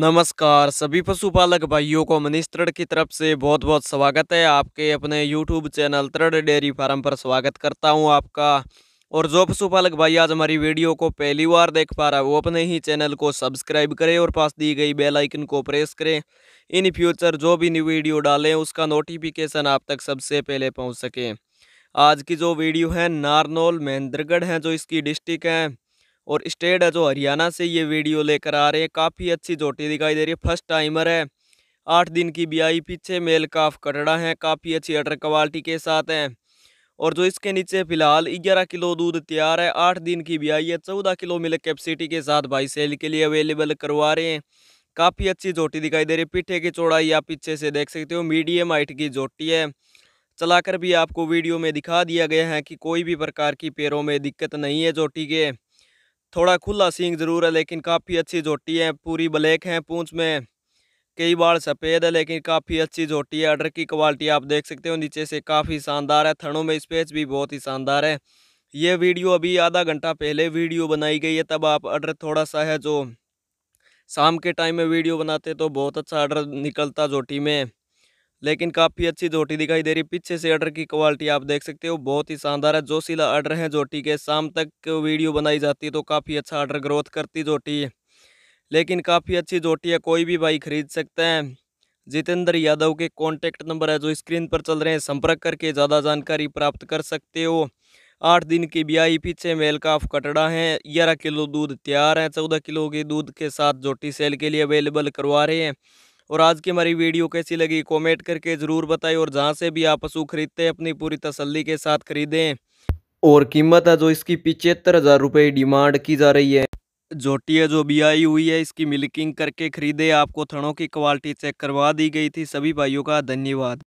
नमस्कार सभी पशुपालक भाइयों को मनीष त्रड़ की तरफ से बहुत बहुत स्वागत है आपके अपने यूट्यूब चैनल त्रड़ डेयरी फार्म पर स्वागत करता हूं आपका और जो पशुपालक भाई आज हमारी वीडियो को पहली बार देख पा रहा है वो अपने ही चैनल को सब्सक्राइब करें और पास दी गई बेल आइकन को प्रेस करें इन फ्यूचर जो भी न्यू वीडियो डालें उसका नोटिफिकेशन आप तक सबसे पहले पहुँच सके आज की जो वीडियो है नारनौल महेंद्रगढ़ हैं जो इसकी डिस्ट्रिक्ट हैं और स्टेट है जो हरियाणा से ये वीडियो लेकर आ रहे हैं काफ़ी अच्छी जोटी दिखाई दे रही है फर्स्ट टाइमर है आठ दिन की ब्याई पीछे मेल काफ कटड़ा है काफ़ी अच्छी अटर क्वालिटी के साथ हैं और जो इसके नीचे फिलहाल ग्यारह किलो दूध तैयार है आठ दिन की ब्याई है चौदह किलो मिल्क कैपेसिटी के साथ भाई सेल के लिए अवेलेबल करवा रहे हैं काफ़ी अच्छी जोटी दिखाई दे रही है पीठे की चौड़ाई आप पीछे से देख सकते हो मीडियम हाइट की जोटी है चलाकर भी आपको वीडियो में दिखा दिया गया है कि कोई भी प्रकार की पैरों में दिक्कत नहीं है जोटी के थोड़ा खुला सींग ज़रूर है लेकिन काफ़ी अच्छी झोटी है पूरी ब्लैक है पूंछ में कई बार सफ़ेद है लेकिन काफ़ी अच्छी झोटी है अडर की क्वालिटी आप देख सकते हो नीचे से काफ़ी शानदार है थनों में स्पेस भी बहुत ही शानदार है ये वीडियो अभी आधा घंटा पहले वीडियो बनाई गई है तब आप अडर थोड़ा सा है जो शाम के टाइम में वीडियो बनाते तो बहुत अच्छा आर्डर निकलता झोटी में लेकिन काफ़ी अच्छी जोटी दिखाई दे रही पीछे से अर्डर की क्वालिटी आप देख सकते हो बहुत ही शानदार है जोशीला अर्डर है जोटी के शाम तक वीडियो बनाई जाती है तो काफ़ी अच्छा अर्डर ग्रोथ करती जोटी है लेकिन काफ़ी अच्छी जोटी है कोई भी भाई खरीद सकते हैं जितेंद्र यादव के कॉन्टैक्ट नंबर है जो स्क्रीन पर चल रहे हैं संपर्क करके ज़्यादा जानकारी प्राप्त कर सकते हो आठ दिन की ब्याई पीछे मेल का ऑफ कटड़ा है ग्यारह किलो दूध तैयार है चौदह किलो के दूध के साथ जोटी सेल के लिए अवेलेबल करवा रहे हैं और आज की हमारी वीडियो कैसी लगी कमेंट करके ज़रूर बताएं और जहाँ से भी आप पशु खरीदते हैं अपनी पूरी तसल्ली के साथ खरीदें और कीमत है जो इसकी पिचहत्तर हज़ार रुपये डिमांड की जा रही है जोटिया जो भी आई हुई है इसकी मिल्किंग करके खरीदे आपको थनों की क्वालिटी चेक करवा दी गई थी सभी भाइयों का धन्यवाद